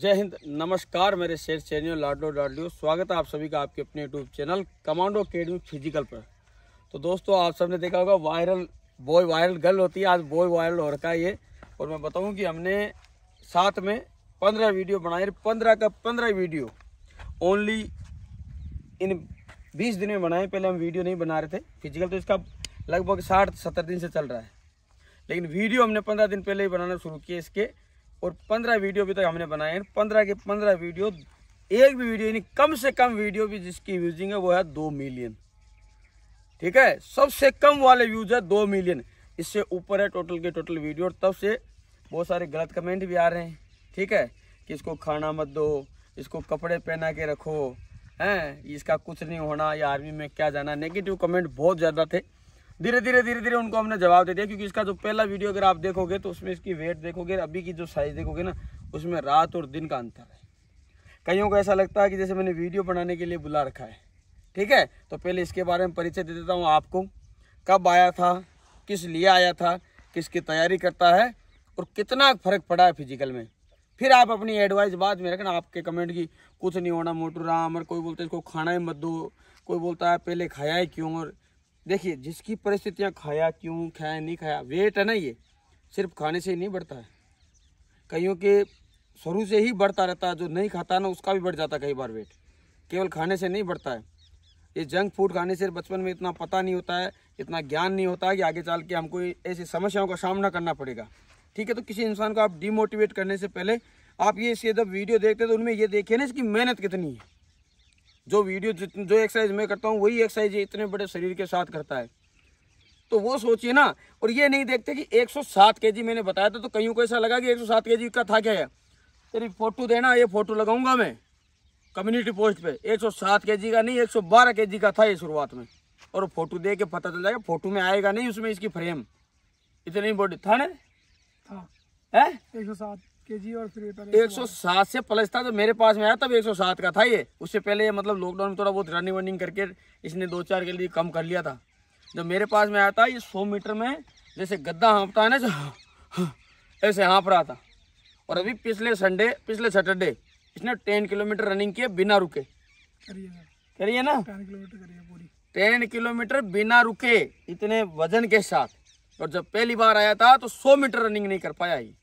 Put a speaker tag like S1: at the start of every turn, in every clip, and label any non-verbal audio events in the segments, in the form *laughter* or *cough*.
S1: जय हिंद नमस्कार मेरे शेर चैनियो लाडो डाडियो स्वागत है आप सभी का आपके अपने YouTube channel commando academy physical पर तो दोस्तों आप सबने देखा होगा वायरल बॉय वायरल गर्ल होती है आज बॉय वायरल हो रखा है ये और मैं बताऊं कि हमने साथ में पंद्रह वीडियो बनाए पंद्रह का पंद्रह वीडियो ओनली इन बीस दिन में बनाए पहले हम वीडियो नहीं बना रहे थे फिजिकल तो इसका लगभग साठ सत्तर दिन से चल रहा है लेकिन वीडियो हमने पंद्रह दिन पहले ही बनाना शुरू किया इसके और पंद्रह वीडियो भी तक हमने बनाए हैं पंद्रह के पंद्रह वीडियो एक भी वीडियो यानी कम से कम वीडियो भी जिसकी व्यूजिंग है वो है दो मिलियन ठीक है सबसे कम वाले व्यूज है दो मिलियन इससे ऊपर है टोटल के टोटल वीडियो और तब से बहुत सारे गलत कमेंट भी आ रहे हैं ठीक है कि इसको खाना मत दो इसको कपड़े पहना के रखो हैं इसका कुछ नहीं होना या आर्मी में क्या जाना नेगेटिव कमेंट बहुत ज़्यादा थे धीरे धीरे धीरे धीरे उनको हमने जवाब दे दिया क्योंकि इसका जो पहला वीडियो अगर आप देखोगे तो उसमें इसकी वेट देखोगे अभी की जो साइज़ देखोगे ना उसमें रात और दिन का अंतर है कईयों को ऐसा लगता है कि जैसे मैंने वीडियो बनाने के लिए बुला रखा है ठीक है तो पहले इसके बारे में परिचय दे देता हूँ आपको कब आया था किस लिए आया था किसकी तैयारी करता है और कितना फ़र्क पड़ा है फिजिकल में फिर आप अपनी एडवाइस बाद में रखना आपके कमेंट की कुछ नहीं होना मोटू राम और कोई बोलता है इसको खाना ही मत दो कोई बोलता है पहले खाया ही क्यों और देखिए जिसकी परिस्थितियाँ खाया क्यों खाया नहीं खाया वेट है ना ये सिर्फ खाने से ही नहीं बढ़ता है कईयों के शुरू से ही बढ़ता रहता है जो नहीं खाता ना उसका भी बढ़ जाता है कई बार वेट केवल खाने से नहीं बढ़ता है ये जंक फूड खाने से बचपन में इतना पता नहीं होता है इतना ज्ञान नहीं होता है कि आगे चल के हमको ऐसी समस्याओं का सामना करना पड़ेगा ठीक है तो किसी इंसान को आप डिमोटिवेट करने से पहले आप ये इसके जब वीडियो देखते हैं तो उनमें ये देखिए ना इसकी मेहनत कितनी है जो वीडियो जो एक्सरसाइज मैं करता हूँ वही एक्सरसाइज इतने बड़े शरीर के साथ करता है तो वो सोचिए ना और ये नहीं देखते कि 107 केजी मैंने बताया था तो कहीं को ऐसा लगा कि 107 केजी का था क्या है तेरी फोटो देना ये फोटो लगाऊंगा मैं कम्युनिटी पोस्ट पे 107 केजी का नहीं 112 केजी का था ये शुरुआत में और फोटो दे के पता चल जाएगा फोटो में आएगा नहीं उसमें इसकी फ्रेम इतनी बॉडी था ना था
S2: है एक सौ सात एक सौ
S1: सात से प्लस था तो मेरे पास में आया तब एक सौ सात का था ये उससे पहले ये मतलब लॉकडाउन में थोड़ा बहुत रनिंग वनिंग करके इसने दो चार के लिए कम कर लिया था जब मेरे पास में आया था ये सौ मीटर में जैसे गद्दा हाँपता है ना ऐसे हाँ, हाँ, हाँप रहा था और अभी पिछले संडे पिछले सैटरडे इसने टेन किलोमीटर रनिंग किए बिना रुके करिए ना टेन किलोमीटर टेन किलोमीटर बिना रुके इतने वजन के साथ और जब पहली बार आया था तो सौ मीटर रनिंग नहीं कर पाया ये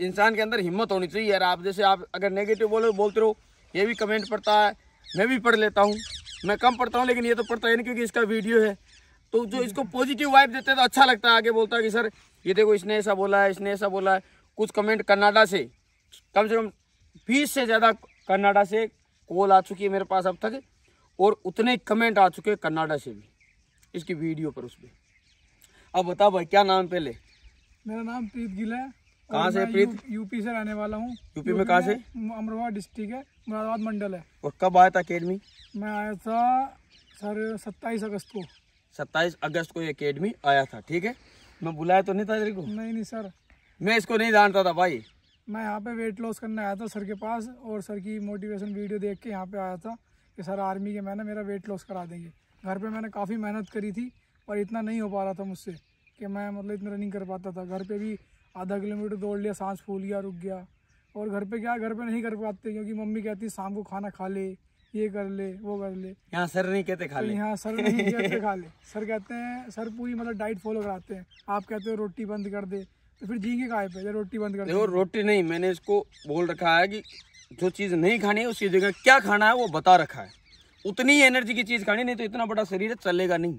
S1: इंसान के अंदर हिम्मत होनी चाहिए यार आप जैसे आप अगर नेगेटिव बोलो बोलते रहो ये भी कमेंट पड़ता है मैं भी पढ़ लेता हूँ मैं कम पढ़ता हूँ लेकिन ये तो पढ़ता ही नहीं क्योंकि इसका वीडियो है तो जो इसको पॉजिटिव वाइब देते हैं तो अच्छा लगता है आगे बोलता है कि सर ये देखो इसने ऐसा बोला है इसने ऐसा बोला है कुछ कमेंट कनाडा से कम से कम बीस से ज़्यादा कनाडा से कॉल आ चुकी है मेरे पास अब तक और उतने कमेंट आ चुके हैं कनाडा से भी इसकी वीडियो पर उस पर अब बताओ भाई क्या नाम पहले
S2: मेरा नाम प्रीत गिल है
S1: कहाँ से प्रीत
S2: यूपी से रहने वाला हूँ यूपी में कहाँ से अमरवा डिस्ट्रिक्ट है मुरादाबाद मंडल है
S1: और कब आया था अकेडमी
S2: मैं आया था सर सत्ताईस अगस्त को
S1: सत्ताईस अगस्त को ये अकेडमी आया था ठीक है मैं बुलाया तो नहीं था तेरे को नहीं नहीं सर मैं इसको नहीं जानता था भाई
S2: मैं यहाँ पे वेट लॉस करने आया था सर के पास और सर की मोटिवेशन वीडियो देख के यहाँ पे आया था कि सर आर्मी के मैंने मेरा वेट लॉस करा देंगे घर पे मैंने काफ़ी मेहनत करी थी पर इतना नहीं हो पा रहा था मुझसे कि मैं मतलब इतना रनिंग कर पाता था घर पे भी आधा किलोमीटर दौड़ लिया सांस फूल गया रुक गया और घर पे क्या घर पे नहीं कर पाते क्योंकि मम्मी कहती शाम को खाना खा ले ये कर ले वो कर ले
S1: यहाँ सर नहीं कहते तो खा ले यहाँ सर नहीं *laughs* कहते खा ले
S2: सर कहते हैं सर पूरी मतलब डाइट फॉलो कराते हैं आप कहते हो रोटी बंद कर दे तो फिर जीगे खाए पे रोटी बंद कर देखो रोटी
S1: नहीं मैंने इसको बोल रखा है कि जो चीज़ नहीं खानी है उसकी जगह क्या खाना है वो बता रखा है उतनी एनर्जी की चीज़ खानी नहीं तो इतना बड़ा शरीर चलेगा नहीं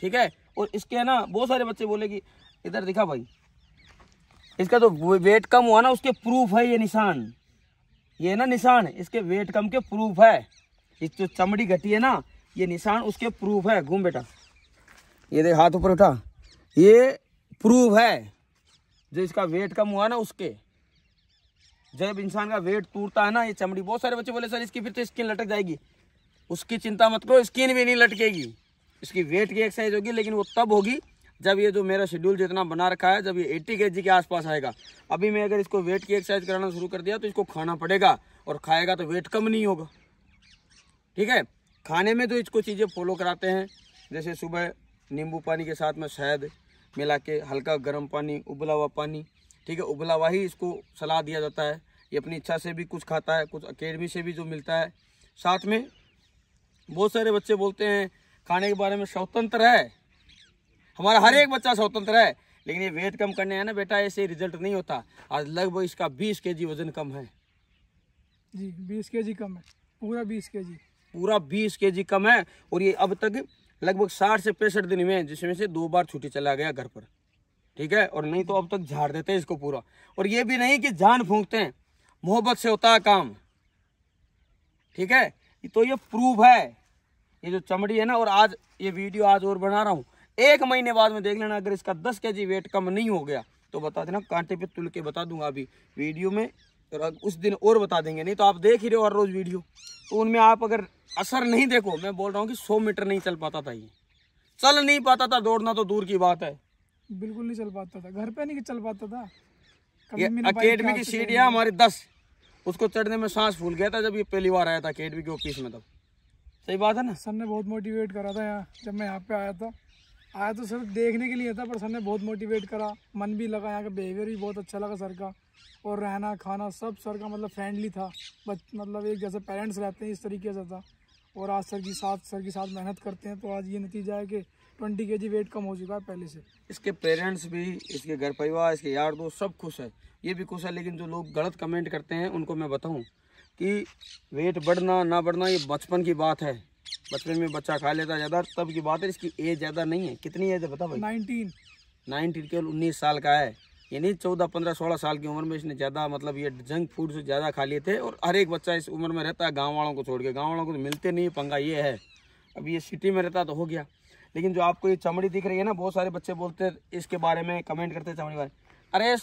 S1: ठीक है और इसके है ना बहुत सारे बच्चे बोले कि इधर दिखा भाई इसका तो वेट कम हुआ ना उसके प्रूफ है ये निशान ये ना निशान इसके वेट कम के प्रूफ है इस जो चमड़ी घटी है ना ये निशान उसके प्रूफ है घूम बेटा ये देख हाथ ऊपर उठा ये प्रूफ है जो इसका वेट कम हुआ ना उसके जब इंसान का वेट टूटता है ना ये चमड़ी बहुत सारे बच्चे बोले सर इसकी फिर तो स्किन लटक जाएगी उसकी चिंता मत करो स्किन भी नहीं लटकेगी इसकी वेट की एक्सरसाइज होगी लेकिन वो तब होगी जब ये जो मेरा शेड्यूल जितना बना रखा है जब ये एट्टी के के आसपास आएगा अभी मैं अगर इसको वेट की एक्सरसाइज कराना शुरू कर दिया तो इसको खाना पड़ेगा और खाएगा तो वेट कम नहीं होगा ठीक है खाने में तो इसको चीज़ें फॉलो कराते हैं जैसे सुबह नींबू पानी के साथ में शहद मिला के हल्का गर्म पानी उबला हुआ पानी ठीक है उबला हुआ ही इसको सलाह दिया जाता है ये अपनी इच्छा से भी कुछ खाता है कुछ अकेडमी से भी जो मिलता है साथ में बहुत सारे बच्चे बोलते हैं खाने के बारे में स्वतंत्र है हमारा हर एक बच्चा स्वतंत्र है लेकिन ये वेट कम करने है ना बेटा ऐसे रिजल्ट नहीं होता आज लगभग इसका बीस के वजन कम है
S2: जी बीस के कम है पूरा बीस के
S1: पूरा बीस के कम है और ये अब तक लगभग साठ से पैंसठ दिन में जिसमें से दो बार छुट्टी चला गया घर पर ठीक है और नहीं तो अब तक झाड़ देते हैं इसको पूरा और ये भी नहीं कि जान फूंकते हैं मोहब्बत से होता है काम ठीक है तो ये प्रूफ है ये जो चमड़ी है ना और आज ये वीडियो आज और बना रहा हूँ एक महीने बाद में देख लेना अगर इसका दस के जी वेट कम नहीं हो गया तो बता देना कांटे पे तुल के बता दूंगा अभी वीडियो में उस दिन और बता देंगे नहीं तो आप देख ही रहे हो हर रोज़ वीडियो तो उनमें आप अगर असर नहीं देखो मैं बोल रहा हूँ कि सौ मीटर नहीं चल पाता था ये चल नहीं पाता था दौड़ना तो दूर की बात है
S2: बिल्कुल नहीं चल पाता था घर पे नहीं चल पाता था
S1: अकेडमी की सीढ़ियाँ हमारी दस उसको चढ़ने में सांस फूल गया था जब ये पहली बार आया था अकेडमी के ऑफिस में तब
S2: सही बात है ना सर ने बहुत मोटिवेट करा था यहाँ जब मैं यहाँ पे आया था आया तो सिर्फ देखने के लिए था पर सर ने बहुत मोटिवेट करा मन भी लगा यहाँ का बिहेवियर भी बहुत अच्छा लगा सर का और रहना खाना सब सर का मतलब फ्रेंडली था बच मतलब एक जैसे पेरेंट्स रहते हैं इस तरीके से था और आज सर की साथ सर के साथ मेहनत करते हैं तो आज ये नतीजा है कि ट्वेंटी के जी वेट कम हो चुका है पहले से
S1: इसके पेरेंट्स भी इसके घर परिवार इसके यार दोस्त सब खुश है ये भी खुश है लेकिन जो लोग गलत कमेंट करते हैं उनको मैं बताऊँ कि वेट बढ़ना ना बढ़ना ये बचपन की बात है बचपन में बच्चा खा लेता ज़्यादा तब की बात है इसकी एज ज़्यादा नहीं है कितनी एज है बता भाई नाइनटीन नाइनटीन केवल उन्नीस साल का है यानी चौदह पंद्रह सोलह साल की उम्र में इसने ज़्यादा मतलब ये जंक फूड से ज़्यादा खा लिए थे और हर एक बच्चा इस उम्र में रहता है गाँव वालों को छोड़ के गाँव वालों को तो मिलते नहीं पंगा ये है अब ये सिटी में रहता तो हो गया लेकिन जो आपको ये चमड़ी दिख रही है ना बहुत सारे बच्चे बोलते हैं इसके बारे में कमेंट करते हैं चमड़ी बारे अरे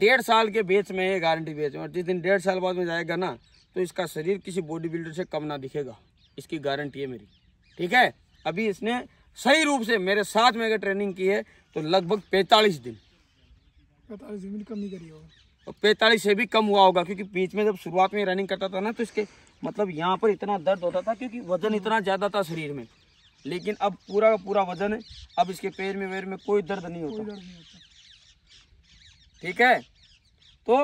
S1: डेढ़ साल के बेच में ये गारंटी बेच में और जिस दिन डेढ़ साल बाद में जाएगा ना तो इसका शरीर किसी बॉडी बिल्डर से कम ना दिखेगा इसकी गारंटी है मेरी ठीक है अभी इसने सही रूप से मेरे साथ में अगर ट्रेनिंग की है तो लगभग पैंतालीस दिन
S2: पैंतालीस दिन कम नहीं करी होगा
S1: पैंतालीस से भी कम हुआ होगा क्योंकि बीच में जब शुरुआत में रनिंग करता था ना तो इसके मतलब यहाँ पर इतना दर्द होता था क्योंकि वजन इतना ज़्यादा था शरीर में लेकिन अब पूरा का पूरा वजन है अब इसके पैर में वेर में कोई दर्द नहीं होता ठीक है तो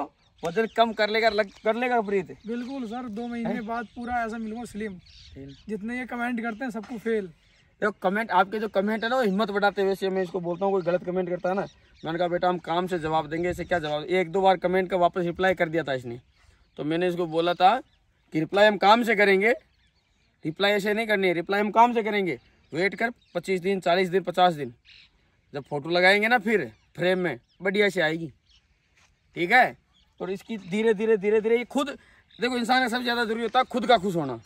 S1: वजन कम कर लेगा लग, कर लेगा प्रीत बिल्कुल सर दो महीने बाद पूरा ऐसा मिलूंगा स्लिम जितने ये कमेंट करते हैं सबको फेल देखो कमेंट आपके जो कमेंट है ना वो हिम्मत बढ़ाते हुए से मैं इसको बोलता हूँ कोई गलत कमेंट करता है ना मैंने कहा बेटा हम काम से जवाब देंगे इसे क्या जवाब एक दो बार कमेंट का वापस रिप्लाई कर दिया था इसने तो मैंने इसको बोला था कि रिप्लाई हम काम से करेंगे रिप्लाई ऐसे नहीं करनी है रिप्लाई हम काम से करेंगे वेट कर पच्चीस दिन चालीस दिन पचास दिन जब फोटो लगाएंगे ना फिर फ्रेम में बढ़िया से आएगी ठीक है तो इसकी धीरे धीरे धीरे धीरे ये खुद देखो इंसान का सबसे ज़्यादा जरूरी होता है खुद का खुश होना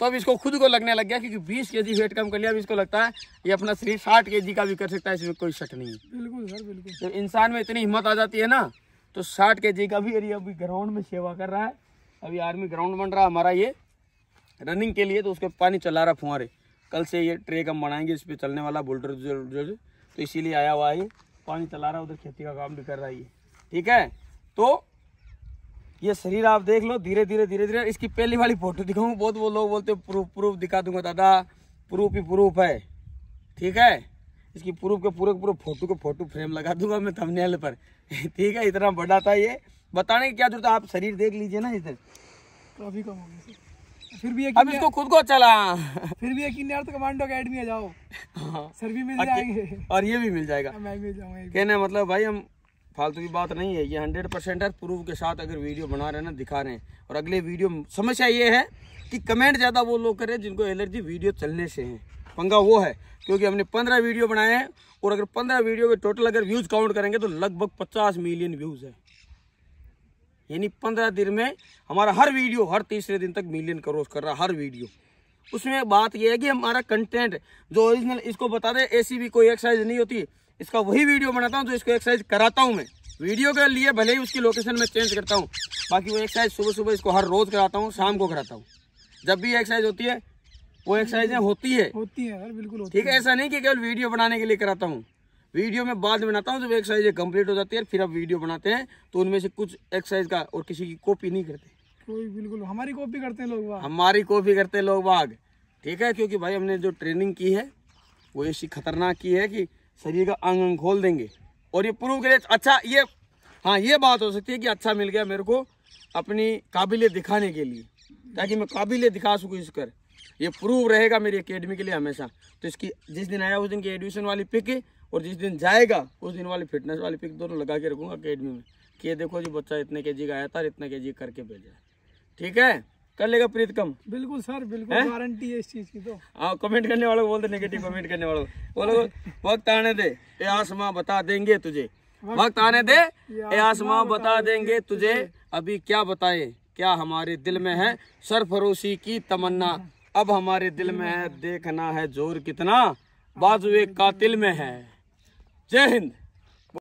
S1: तो अब इसको खुद को लगने लग गया क्योंकि बीस के जी वेट कम कर लिया अब इसको लगता है ये अपना शरीर साठ के जी का भी कर सकता है इसमें कोई शक नहीं
S2: बिल्कुल सर बिल्कुल
S1: तो इंसान में इतनी हिम्मत आ जाती है ना तो साठ के जी का भी अरे अभी ग्राउंड में सेवा कर रहा है अभी आर्मी ग्राउंड बन रहा है हमारा ये रनिंग के लिए तो उसके पानी चला रहा फुआरे कल से ये ट्रेक हम बनाएंगे इस पर चलने वाला बोल्डर जो, जो, तो इसीलिए आया हुआ है पानी चला रहा है उधर खेती का काम भी कर रहा है ये ठीक है तो ये शरीर आप देख लो धीरे धीरे धीरे धीरे इसकी पहली वाली फोटो दिखाऊँ बहुत वो लोग बोलते हो प्रूफ प्रूफ दिखा दूंगा दादा प्रूफ ही प्रूफ है ठीक है इसकी प्रूफ के पूरे पूरे फोटो को फोटो फ्रेम लगा दूंगा मैं थंबनेल पर *laughs* ठीक है इतना बड़ा था ये बताने की क्या जरूरत आप शरीर देख लीजिए ना इधर
S2: काफी कम हो गया
S1: फिर भी अब इसको खुद को चला फिर भी यकीन यार तो कमांडो अकेडमी जाओ हाँ। सर भी मिल जाएंगे और ये भी मिल जाएगा हाँ,
S2: मैं मिल जाऊंगा
S1: कहने मतलब भाई हम फालतू की बात नहीं है ये हंड्रेड परसेंट है प्रूफ के साथ अगर वीडियो बना रहे हैं ना दिखा रहे हैं और अगले वीडियो समस्या ये है कि कमेंट ज़्यादा वो लोग करें जिनको एलर्जी वीडियो चलने से है पंगा वो है क्योंकि हमने पंद्रह वीडियो बनाए हैं और अगर पंद्रह वीडियो के टोटल अगर व्यूज़ काउंट करेंगे तो लगभग पचास मिलियन व्यूज़ है यानी पंद्रह दिन में हमारा हर वीडियो हर तीसरे दिन तक मिलियन करोस कर रहा हर वीडियो उसमें बात यह है कि हमारा कंटेंट जो ओरिजिनल इसको बता दें ऐसी भी कोई एक्सरसाइज नहीं होती इसका वही वीडियो बनाता हूँ जो इसको एक्सरसाइज कराता हूँ मैं वीडियो के लिए भले ही उसकी लोकेशन में चेंज करता हूँ बाकी वो एक्सरसाइज सुबह सुबह इसको हर रोज़ कराता हूँ शाम को कराता हूँ जब भी एक्सरसाइज होती है वो एक्सरसाइजें होती है
S2: होती है बिल्कुल ठीक है ऐसा
S1: नहीं कि केवल वीडियो बनाने के लिए कराता हूँ वीडियो में बाद में बनाता हूँ जब एक्सरसाइजें कंप्लीट हो जाती है फिर आप वीडियो बनाते हैं तो उनमें से कुछ एक्सरसाइज का और किसी की कॉपी नहीं करते
S2: कोई बिल्कुल हमारी कॉपी करते हैं लोग
S1: हमारी कॉपी करते हैं लोग बाग ठीक है क्योंकि भाई हमने जो ट्रेनिंग की है वो ऐसी खतरनाक की है कि शरीर का अंग अंग खोल देंगे और ये प्रूव करे अच्छा ये हाँ ये बात हो सकती है कि अच्छा मिल गया मेरे को अपनी काबिलियत दिखाने के लिए ताकि मैं काबिलियत दिखा सकूँ इस कर ये प्रूव रहेगा मेरी अकेडमी के लिए हमेशा तो इसकी जिस दिन आया उस दिन की एडमिशन वाली पिक और जिस दिन जाएगा उस दिन वाली फिटनेस वाली पिक दोनों लगा के रखूँगा अकेडमी में कि ये देखो जी बच्चा इतने के जी का आया था इतने के जी करके भेजा ठीक है कर लेगा प्रीत कम बिल्कुल सर बिल्कुल
S2: गारंटी है इस चीज की तो
S1: हाँ कमेंट करने वालों को बोल दे नेगेटिव कमेंट करने वालों को बोलो वक्त आने दे ये आसमां बता देंगे तुझे
S2: वक्त आने दे ए आसमां
S1: बता देंगे तुझे अभी क्या बताए क्या हमारे दिल में है सरफरोशी की तमन्ना अब हमारे दिल में है देखना है जोर कितना बाजुए कातिल में है जय हिंद